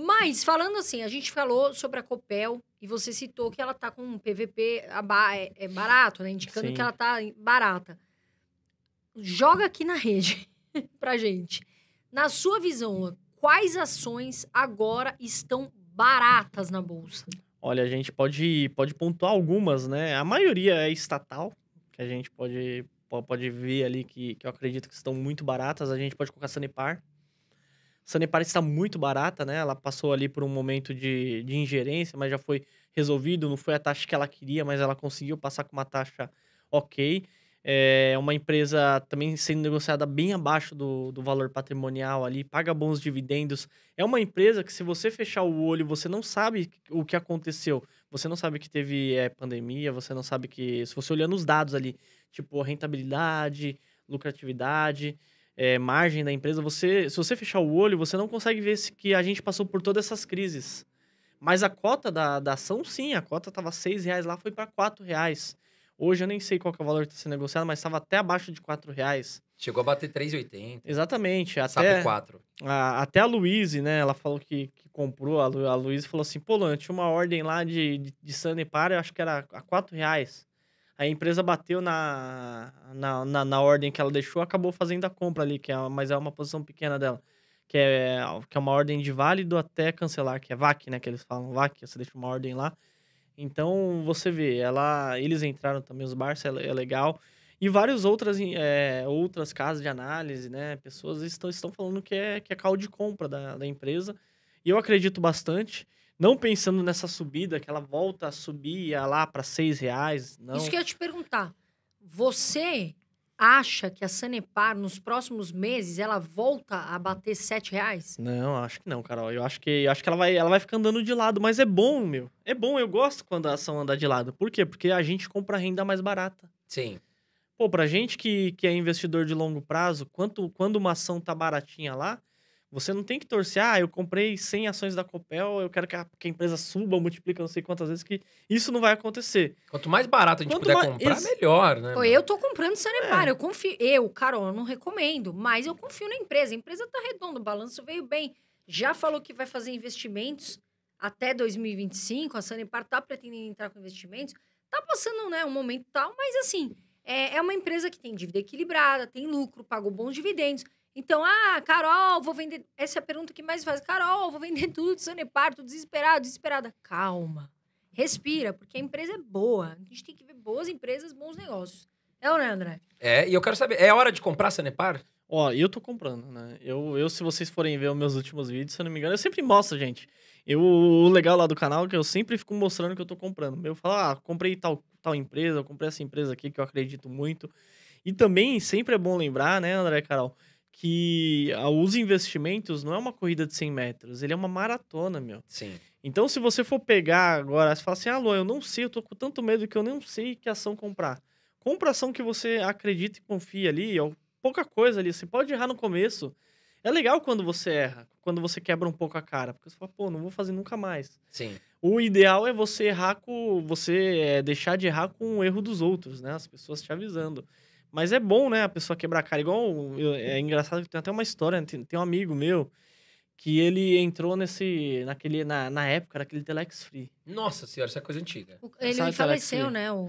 Mas, falando assim, a gente falou sobre a Copel e você citou que ela tá com um PVP é, é barato, né? Indicando Sim. que ela tá barata. Joga aqui na rede pra gente. Na sua visão, quais ações agora estão baratas na bolsa? Olha, a gente pode, pode pontuar algumas, né? A maioria é estatal, que a gente pode, pode ver ali que, que eu acredito que estão muito baratas. A gente pode colocar Sanepar. Sanepar está muito barata, né? Ela passou ali por um momento de, de ingerência, mas já foi resolvido. Não foi a taxa que ela queria, mas ela conseguiu passar com uma taxa ok. É uma empresa também sendo negociada bem abaixo do, do valor patrimonial ali, paga bons dividendos. É uma empresa que, se você fechar o olho, você não sabe o que aconteceu. Você não sabe que teve é, pandemia, você não sabe que. Se você olhando os dados ali, tipo rentabilidade, lucratividade é, margem da empresa, você, se você fechar o olho, você não consegue ver que a gente passou por todas essas crises. Mas a cota da, da ação, sim, a cota estava seis reais lá, foi para quatro reais. Hoje eu nem sei qual é o valor que está sendo negociado, mas estava até abaixo de quatro reais. Chegou a bater 3,80. Exatamente. Até, Sabe 4. A, até a Luiz, né? Ela falou que, que comprou. A, a Luiz falou assim: pô, Luan, tinha uma ordem lá de, de, de para eu acho que era a 4 reais a empresa bateu na, na, na, na, ordem que ela deixou, acabou fazendo a compra ali, que é, mas é uma posição pequena dela. Que é, que é uma ordem de válido até cancelar, que é VAC, né? Que eles falam VAC, você deixa uma ordem lá. Então, você vê, ela, eles entraram também, os Barça é, é legal. E várias outras, é, outras casas de análise, né? Pessoas estão, estão falando que é, que é caldo de compra da, da empresa. E eu acredito bastante não pensando nessa subida, que ela volta a subir lá para seis reais. Não. Isso que eu ia te perguntar. Você acha que a Sanepar, nos próximos meses, ela volta a bater sete reais? Não, acho que não, Carol. Eu acho que, eu acho que ela, vai, ela vai ficar andando de lado, mas é bom, meu. É bom, eu gosto quando a ação anda de lado. Por quê? Porque a gente compra renda mais barata. Sim. Pô, pra gente que, que é investidor de longo prazo, quanto, quando uma ação tá baratinha lá, você não tem que torcer, ah, eu comprei 100 ações da Copel, eu quero que a, que a empresa suba, multiplica não sei quantas vezes, que isso não vai acontecer. Quanto mais barato a gente Quanto puder mais... comprar, Ex... melhor, né? Pô, eu tô comprando Sanepar, é. eu confio. Eu, Carol, não recomendo, mas eu confio na empresa. A empresa tá redonda, o balanço veio bem. Já falou que vai fazer investimentos até 2025, a Sanepar tá pretendendo entrar com investimentos. Tá passando, né, um momento tal, mas assim, é, é uma empresa que tem dívida equilibrada, tem lucro, pagou bons dividendos. Então, ah, Carol, vou vender. Essa é a pergunta que mais faz. Carol, vou vender tudo de Sanepar, tô desesperado, desesperada. Calma. Respira, porque a empresa é boa. A gente tem que ver boas empresas, bons negócios. É ou não é, André? É, e eu quero saber, é hora de comprar Sanepar? Ó, eu tô comprando, né? Eu, eu, se vocês forem ver os meus últimos vídeos, se eu não me engano, eu sempre mostro, gente. Eu, o legal lá do canal é que eu sempre fico mostrando que eu tô comprando. Eu falo, ah, comprei tal, tal empresa, eu comprei essa empresa aqui que eu acredito muito. E também sempre é bom lembrar, né, André Carol, que ah, os investimentos não é uma corrida de 100 metros, ele é uma maratona, meu. Sim. Então, se você for pegar agora, você fala assim, alô, eu não sei, eu tô com tanto medo que eu não sei que ação comprar. Compra ação que você acredita e confia ali, é pouca coisa ali, você pode errar no começo. É legal quando você erra, quando você quebra um pouco a cara, porque você fala, pô, não vou fazer nunca mais. Sim. O ideal é você errar com, você é, deixar de errar com o erro dos outros, né? As pessoas te avisando. Mas é bom, né? A pessoa quebrar a cara. Igual. Eu, é engraçado que tem até uma história. Tem, tem, um amigo meu que ele entrou nesse. naquele. Na, na época, aquele Telex Free. Nossa senhora, isso é coisa antiga. O, ele faleceu, né? O...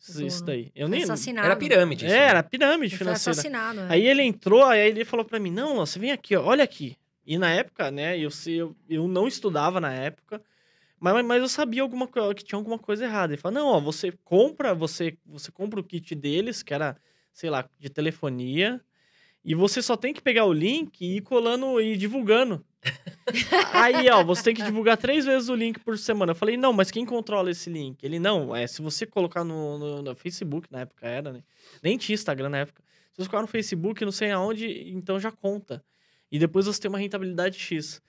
Isso, isso daí. Eu nem... Assassinado. Era pirâmide. Isso, é, né? era pirâmide ele financeira. assassinado. É. Aí ele entrou, aí ele falou para mim: Não, você vem aqui, ó, olha aqui. E na época, né, eu, eu, eu não estudava na época, mas, mas eu sabia alguma que tinha alguma coisa errada. Ele falou: Não, ó, você compra, você, você compra o kit deles, que era sei lá, de telefonia. E você só tem que pegar o link e ir colando e divulgando. Aí, ó, você tem que divulgar três vezes o link por semana. Eu falei, não, mas quem controla esse link? Ele, não, é se você colocar no, no, no Facebook, na época era, né? Nem tinha Instagram na época. Se você colocar no Facebook, não sei aonde, então já conta. E depois você tem uma rentabilidade X.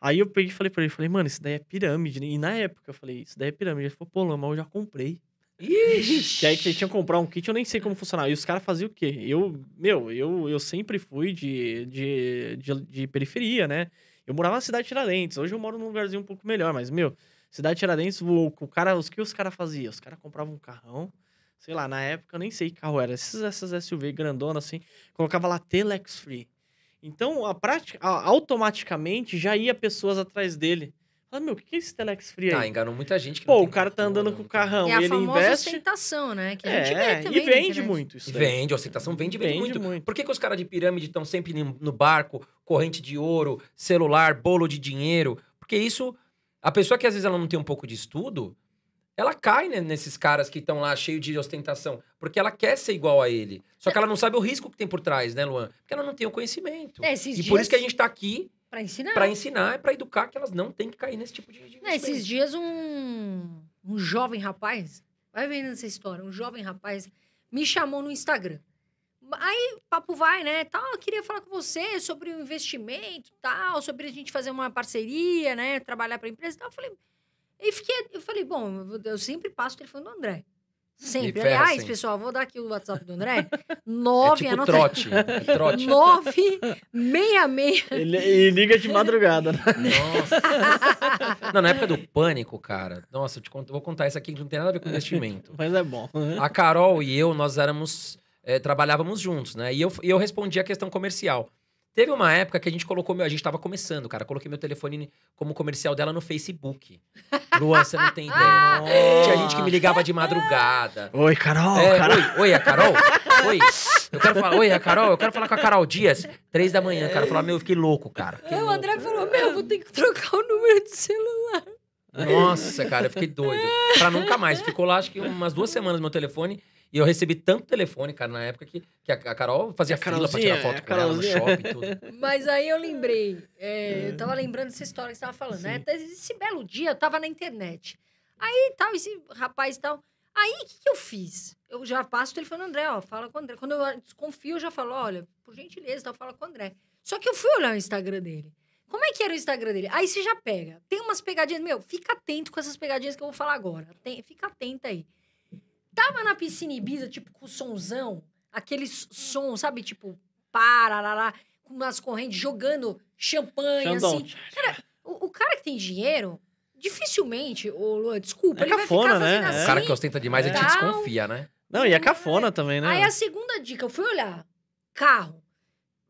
Aí eu peguei e falei pra ele, falei, mano, isso daí é pirâmide. E na época eu falei, isso daí é pirâmide. Ele falou, pô, Lama, eu já comprei. Ixi. Que aí você tinha que comprar um kit, eu nem sei como funcionava. E os caras faziam o quê? Eu, meu, eu, eu sempre fui de, de, de, de periferia, né? Eu morava na cidade de Tiradentes. Hoje eu moro num lugarzinho um pouco melhor, mas, meu, cidade de Tiradentes, o, o cara, os que os caras faziam? Os caras compravam um carrão, sei lá, na época eu nem sei que carro era. essas SUV grandonas, assim, colocava lá Telex Free. Então, a prática, a, automaticamente já ia pessoas atrás dele. Fala, meu, o que é esse Telex Free tá, aí? Tá, enganou muita gente. Pô, o cara tá andando né? com o carrão e, é e ele investe... ostentação, né? Que é, a gente vê também. E vende muito isso. vende, ostentação vende, vende, vende muito. muito. Por que, que os caras de pirâmide estão sempre no barco, corrente de ouro, celular, bolo de dinheiro? Porque isso, a pessoa que às vezes ela não tem um pouco de estudo, ela cai né, nesses caras que estão lá cheio de ostentação, porque ela quer ser igual a ele. Só que ela não sabe o risco que tem por trás, né, Luan? Porque ela não tem o conhecimento. É, e dias... por isso que a gente está aqui para ensinar. Para ensinar, é para educar que elas não têm que cair nesse tipo de. de não, esses dias, um, um jovem rapaz, vai vendo essa história, um jovem rapaz me chamou no Instagram. Aí, papo vai, né? Tal, eu queria falar com você sobre o investimento, tal, sobre a gente fazer uma parceria, né? Trabalhar para a empresa, tal. Eu falei, e fiquei, eu falei, bom, eu sempre passo o telefone do André. Sempre. Aliás, pessoal, vou dar aqui o WhatsApp do André. 9, é tipo anota... trote. É trote. 966. Ele, liga de madrugada. Né? Nossa. não, na época do pânico, cara. Nossa, eu te conto, vou contar isso aqui que não tem nada a ver com investimento. Mas é bom. A Carol e eu, nós éramos. É, trabalhávamos juntos, né? E eu, eu respondi a questão comercial. Teve uma época que a gente colocou meu. A gente tava começando, cara. Coloquei meu telefone como comercial dela no Facebook. Lua, você não tem ideia. Nossa. Tinha gente que me ligava de madrugada. Oi, Carol. É, Carol. Oi, oi, a é Carol? Oi. Eu quero falar, oi, a é Carol? Eu quero falar com a Carol Dias. Três da manhã, cara. Falar, meu, eu fiquei louco, cara. Fiquei é, o André falou, meu, vou ter que trocar o número de celular. Nossa, cara, eu fiquei doido. Pra nunca mais. Ficou lá, acho que umas duas semanas meu telefone. E eu recebi tanto telefone, cara, na época que, que a, a Carol fazia é a fila pra tirar foto é com ela no shopping e tudo. Mas aí eu lembrei, é, eu é. tava lembrando dessa história que você tava falando, né? Sim. né? Esse belo dia eu tava na internet. Aí tal, esse rapaz e tal. Aí o que, que eu fiz? Eu já passo o telefone do André, ó, fala com o André. Quando eu desconfio, eu já falo, olha, por gentileza, tal, fala com o André. Só que eu fui olhar o Instagram dele. Como é que era o Instagram dele? Aí você já pega. Tem umas pegadinhas. Meu, fica atento com essas pegadinhas que eu vou falar agora. Tem, fica atento aí. Tava na piscina Ibiza, tipo, com o sonzão, aqueles sons sabe? Tipo, lá com umas correntes, jogando champanhe, Xandão. assim. Cara, o, o, cara que tem dinheiro, dificilmente, ô Luan, desculpa, é ele cafona, vai ficar fazendo né? assim. É. O cara que ostenta demais, é. a gente desconfia, né? Não, e é cafona é. também, né? Aí a segunda dica, eu fui olhar. Carro.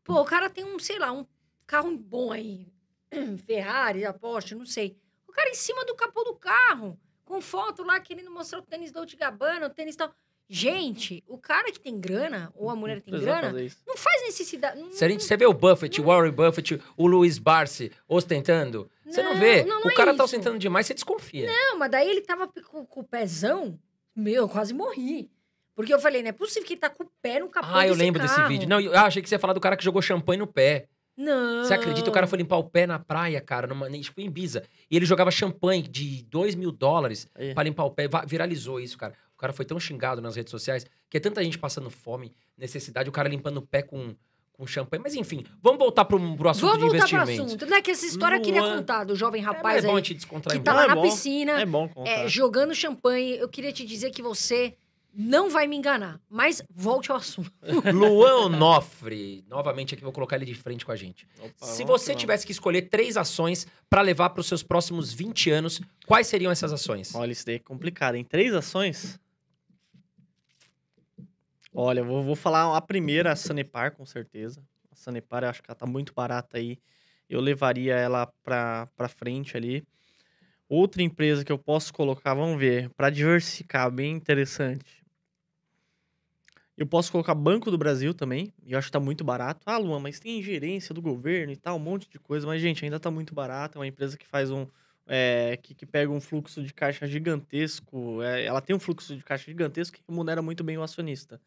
Pô, o cara tem um, sei lá, um carro bom aí. Ferrari, Porsche, não sei. O cara em cima do capô do carro. Com foto lá que ele não mostrou o tênis do Gabbana, o tênis tal. Gente, o cara que tem grana, ou a mulher que tem grana, não faz necessidade. Não, Se a gente, você vê o Buffett, o Warren Buffett, o Luiz Barsi ostentando, não, você não vê. Não, o é cara é tá ostentando demais, você desconfia. Não, mas daí ele tava com, com o pezão, meu, eu quase morri. Porque eu falei, não é possível que ele tá com o pé no capô Ah, eu lembro carro. desse vídeo. Não, eu achei que você ia falar do cara que jogou champanhe no pé. Não. Você acredita? O cara foi limpar o pé na praia, cara, numa, tipo, em Ibiza. E ele jogava champanhe de 2 mil dólares é. pra limpar o pé. Viralizou isso, cara. O cara foi tão xingado nas redes sociais que é tanta gente passando fome, necessidade, o cara limpando o pé com, com champanhe. Mas enfim, vamos voltar pro, pro assunto vamos de investimento. Vamos voltar pro assunto, né? Que essa história Luan... queria contar do jovem é, é rapaz é, é aí. que tá lá é na bom. piscina, é, é jogando champanhe. Eu queria te dizer que você não vai me enganar, mas volte ao assunto. Luan Onofre, novamente aqui vou colocar ele de frente com a gente. Opa, Se você tivesse que escolher três ações para levar para os seus próximos 20 anos, quais seriam essas ações? Olha, isso daí é complicado, hein? Três ações? Olha, eu vou, vou falar a primeira, a Sanepar, com certeza. A Sanepar, eu acho que ela tá muito barata aí. Eu levaria ela para frente ali. Outra empresa que eu posso colocar, vamos ver, para diversificar, bem interessante. Eu posso colocar Banco do Brasil também, e eu acho que tá muito barato. Ah, Luan, mas tem ingerência do governo e tal, um monte de coisa, mas, gente, ainda tá muito barato. É uma empresa que faz um. É, que, que, pega um fluxo de caixa gigantesco. É, ela tem um fluxo de caixa gigantesco que remunera muito bem o acionista.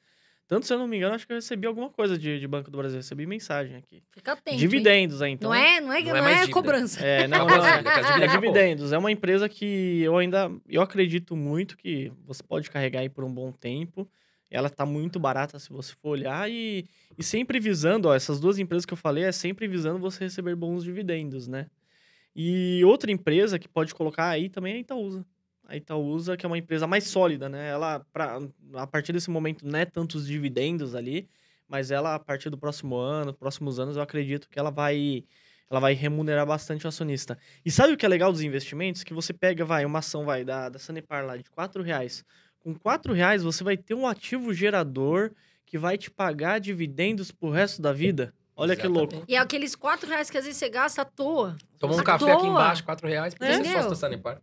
Tanto, se eu não me engano, acho que eu recebi alguma coisa de, de Banco do Brasil. recebi mensagem aqui. Fica atento. Dividendos, hein? então. Não é, não é, não, é não é, é cobrança. É, não, não é. É, é dividendos. É uma empresa que eu ainda... Eu acredito muito que você pode carregar aí por um bom tempo. Ela tá muito barata se você for olhar e, e sempre visando, ó, essas duas empresas que eu falei, é sempre visando você receber bons dividendos, né? E outra empresa que pode colocar aí também é a Itaúsa. A Itaúsa, que é uma empresa mais sólida, né? Ela, pra, a partir desse momento, não é tantos dividendos ali, mas ela, a partir do próximo ano, próximos anos, eu acredito que ela vai ela vai remunerar bastante o acionista. E sabe o que é legal dos investimentos? Que você pega, vai, uma ação vai da, da Sanepar lá de 4 reais, com quatro reais você vai ter um ativo gerador que vai te pagar dividendos pro resto da vida. Olha Exatamente. que louco. E é aqueles quatro reais que às vezes você gasta à toa. Tomou um à café toa. aqui embaixo, quatro reais, porque é. você só sócio da Sanepar.